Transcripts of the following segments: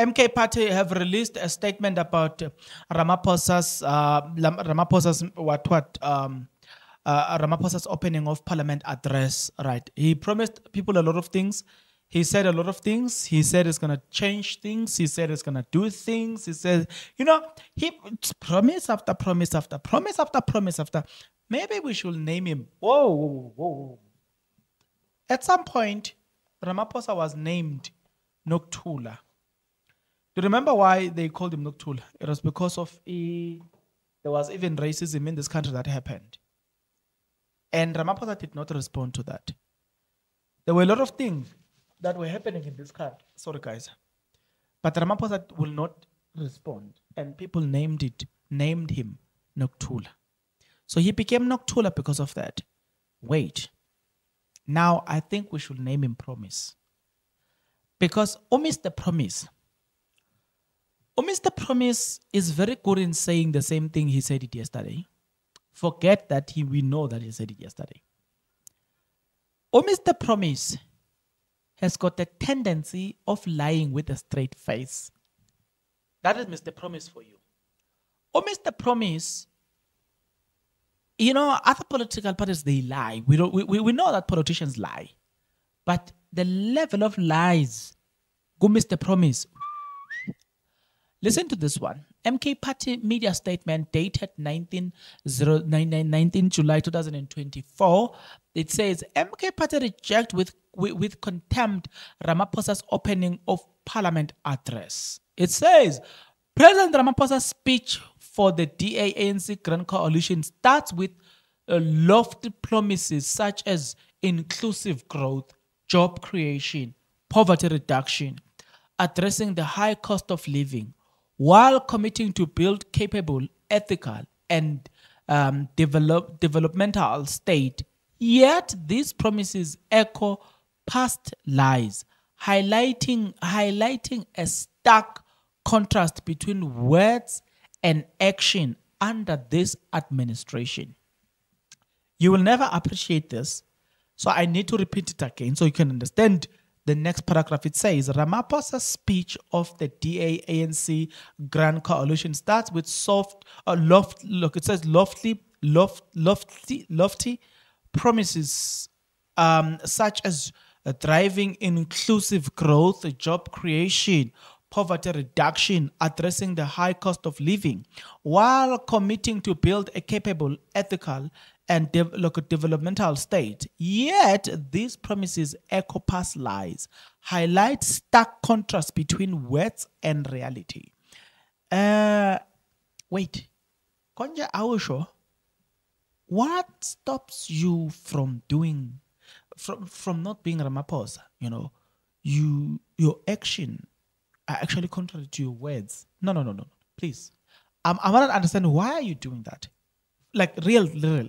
MK Party have released a statement about uh, Ramaphosa's uh, Ramaphosa's what what um, uh, Ramaphosa's opening of Parliament address. Right, he promised people a lot of things. He said a lot of things. He said it's gonna change things. He said it's gonna do things. He said, you know, he promise after promise after promise after promise after. Maybe we should name him. Whoa, whoa, whoa. At some point, Ramaphosa was named Noctula you remember why they called him Noctula? It was because of e, there was even racism in this country that happened. And Ramaphosa did not respond to that. There were a lot of things that were happening in this country. Sorry, guys. But Ramaphosa will not respond. And people named it, named him Noctula. So he became Noctula because of that. Wait. Now I think we should name him Promise. Because Omis oh, the Promise Oh, Mr. Promise is very good in saying the same thing he said it yesterday. Forget that he, we know that he said it yesterday. Oh, Mr. Promise has got a tendency of lying with a straight face. That is Mr. Promise for you. Oh, Mr. Promise, you know, other political parties, they lie. We, don't, we, we know that politicians lie. But the level of lies, go Mr. Promise, Listen to this one. MK Party media statement dated 19, 19 July 2024. It says MK Party reject with, with, contempt Ramaphosa's opening of parliament address. It says President Ramaphosa's speech for the DANC Grand Coalition starts with lofty promises such as inclusive growth, job creation, poverty reduction, addressing the high cost of living, while committing to build capable, ethical, and um, develop, developmental state. Yet these promises echo past lies, highlighting, highlighting a stark contrast between words and action under this administration. You will never appreciate this, so I need to repeat it again so you can understand the next paragraph it says Ramaphosa's speech of the D A A N C Grand Coalition starts with soft, uh, loft, look, it says lofty, loft, lofty, lofty promises um, such as uh, driving inclusive growth, job creation, poverty reduction, addressing the high cost of living, while committing to build a capable, ethical, and de- local developmental state. Yet, these promises echo past lies, highlight stark contrast between words and reality. Uh, wait, Konja Awosho, what stops you from doing, from, from not being Ramaphosa? You know, you your action are actually contrary to your words. No, no, no, no, please. Um, I want to understand why are you doing that? Like real, real,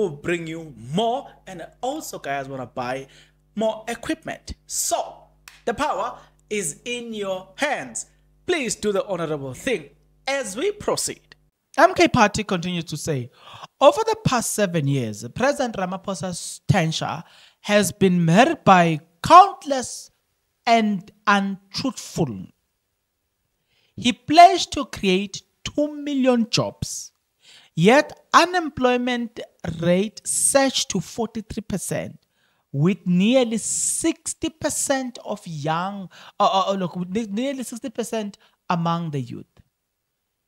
will bring you more and also guys want to buy more equipment. So the power is in your hands. Please do the honorable thing as we proceed. MK Party continues to say, over the past seven years, President Ramaphosa's tenure has been marred by countless and untruthful. He pledged to create 2 million jobs Yet unemployment rate surged to 43%, with nearly 60% of young, uh, uh, uh look, nearly 60% among the youth.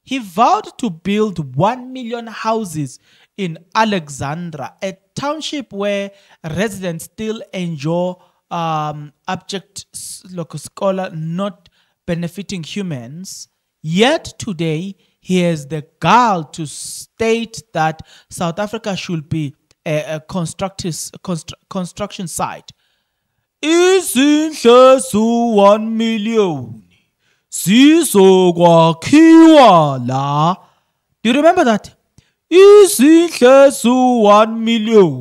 He vowed to build 1 million houses in Alexandra, a township where residents still enjoy um, abject local scholar not benefiting humans. Yet today, he has the gall to state that South Africa should be a, a constru construction site. izinhlezu 1 million zizokwakhiwa la do you remember that izinhlezu 1 million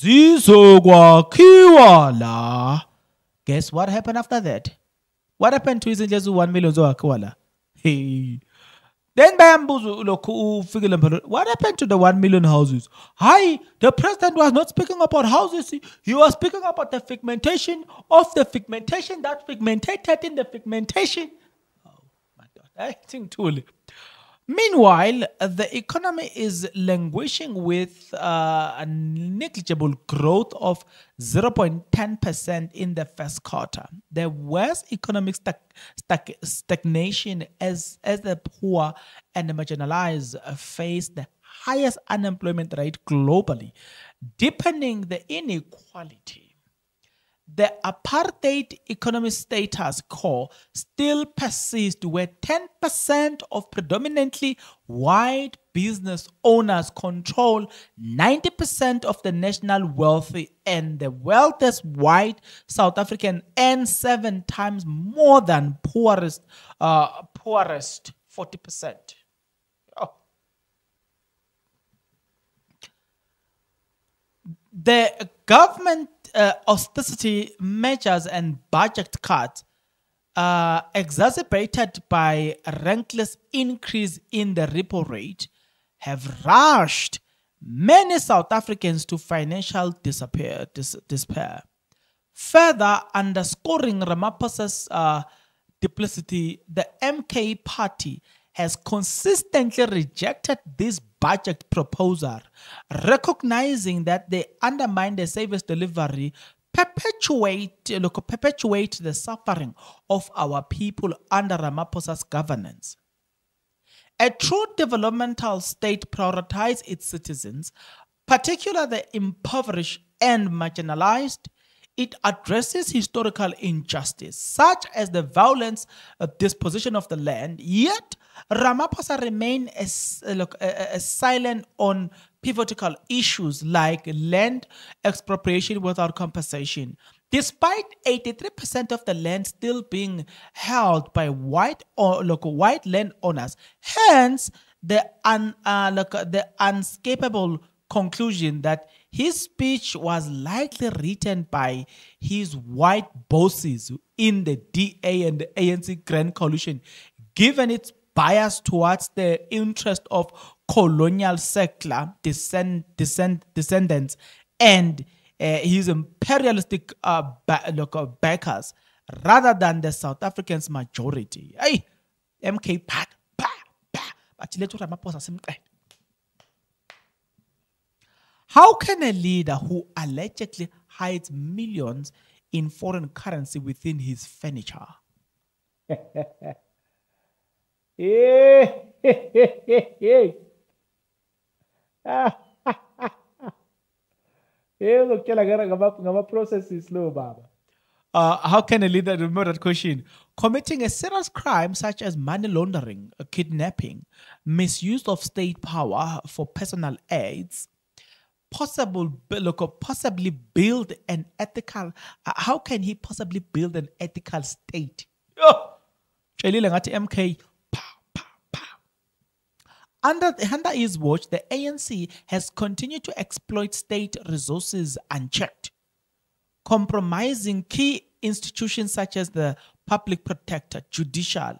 zizokwakhiwa la guess what happened after that what happened to izinhlezu 1 million zokwakhiwa la hey then Bambuzu figure what happened to the one million houses? Hi, the president was not speaking about houses. He was speaking about the figmentation of the figmentation that figmented in the figmentation. Oh my god, I think too. Meanwhile, the economy is languishing with uh, a negligible growth of 0.10% in the first quarter. There was economic stag stag stagnation as, as the poor and the marginalized face the highest unemployment rate globally, deepening the inequality the apartheid economic status quo still persists where 10% of predominantly white business owners control 90% of the national wealth and the wealthiest white South African and seven times more than poorest uh, poorest 40%. The Government uh, austerity measures and budget cuts uh, exacerbated by a relentless increase in the repo rate have rushed many South Africans to financial disappear, dis despair, further underscoring Ramaphosa's uh, duplicity. The MK party has consistently rejected these budget proposal, recognizing that they undermine the service delivery, perpetuate, look, perpetuate the suffering of our people under Ramaphosa's governance. A true developmental state prioritizes its citizens, particularly the impoverished and marginalized, it addresses historical injustice, such as the violence disposition of the land, yet Ramaphosa remained eh, eh, eh, silent on pivotal issues like land expropriation without compensation. Despite 83% of the land still being held by white or local white landowners, hence the, un, uh, look, the unescapable conclusion that his speech was likely written by his white bosses in the DA and the ANC Grand Coalition, given its bias towards the interest of colonial settler descend, descend, descendants and uh, his imperialistic uh, ba- look, uh, backers rather than the South Africans' majority. Hey, MK Park, bah, bah, but let how can a leader who allegedly hides millions in foreign currency within his furniture? Eh, uh, how can a leader remember that question? Committing a serious crime such as money laundering, kidnapping, misuse of state power for personal aids, possible look or uh, possibly build an ethical uh, how can he possibly build an ethical state oh shelile mk under, under his watch, the ANC has continued to exploit state resources unchecked, compromising key institutions such as the public protector, judicial,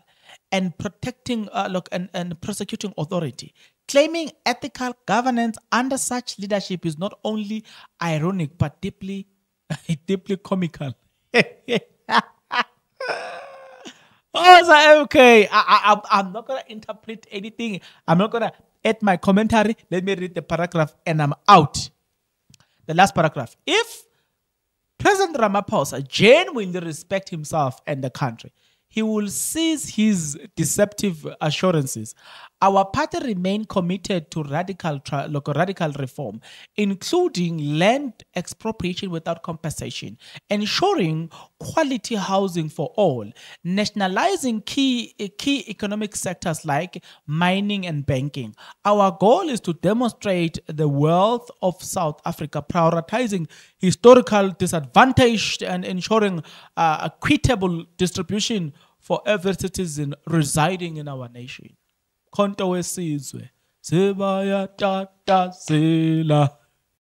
and protecting uh, look, and, and prosecuting authority, Claiming ethical governance under such leadership is not only ironic but deeply, deeply comical. oh, so okay. I, I, I'm not gonna interpret anything. I'm not gonna add my commentary. Let me read the paragraph and I'm out. The last paragraph. If President Ramaphosa genuinely respect himself and the country, he will seize his deceptive assurances. Our party remain committed to radical, radical reform, including land expropriation without compensation, ensuring quality housing for all, nationalizing key, key economic sectors like mining and banking. Our goal is to demonstrate the wealth of South Africa, prioritizing historical disadvantaged and ensuring uh, equitable distribution for every citizen residing in our nation. Konto wesizwe sibayatata sila